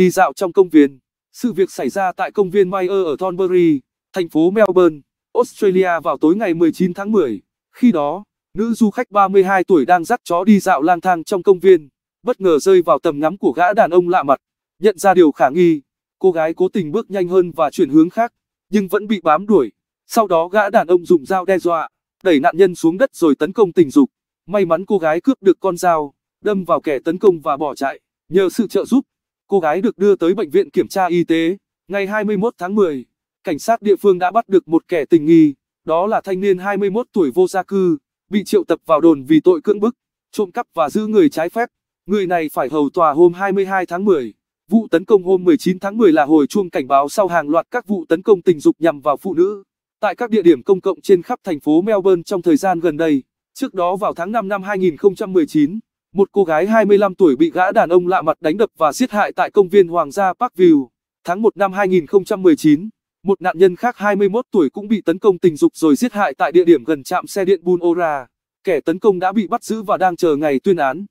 đi dạo trong công viên. Sự việc xảy ra tại công viên Mayer ở Thornbury, thành phố Melbourne, Australia vào tối ngày 19 tháng 10. Khi đó, nữ du khách 32 tuổi đang dắt chó đi dạo lang thang trong công viên, bất ngờ rơi vào tầm ngắm của gã đàn ông lạ mặt. Nhận ra điều khả nghi, cô gái cố tình bước nhanh hơn và chuyển hướng khác, nhưng vẫn bị bám đuổi. Sau đó gã đàn ông dùng dao đe dọa, đẩy nạn nhân xuống đất rồi tấn công tình dục. May mắn cô gái cướp được con dao, đâm vào kẻ tấn công và bỏ chạy. Nhờ sự trợ giúp Cô gái được đưa tới bệnh viện kiểm tra y tế. Ngày 21 tháng 10, cảnh sát địa phương đã bắt được một kẻ tình nghi, đó là thanh niên 21 tuổi vô gia cư, bị triệu tập vào đồn vì tội cưỡng bức, trộm cắp và giữ người trái phép. Người này phải hầu tòa hôm 22 tháng 10. Vụ tấn công hôm 19 tháng 10 là hồi chuông cảnh báo sau hàng loạt các vụ tấn công tình dục nhằm vào phụ nữ tại các địa điểm công cộng trên khắp thành phố Melbourne trong thời gian gần đây. Trước đó vào tháng 5 năm 2019, một cô gái 25 tuổi bị gã đàn ông lạ mặt đánh đập và giết hại tại công viên Hoàng gia Parkview. Tháng 1 năm 2019, một nạn nhân khác 21 tuổi cũng bị tấn công tình dục rồi giết hại tại địa điểm gần trạm xe điện Bunora. Kẻ tấn công đã bị bắt giữ và đang chờ ngày tuyên án.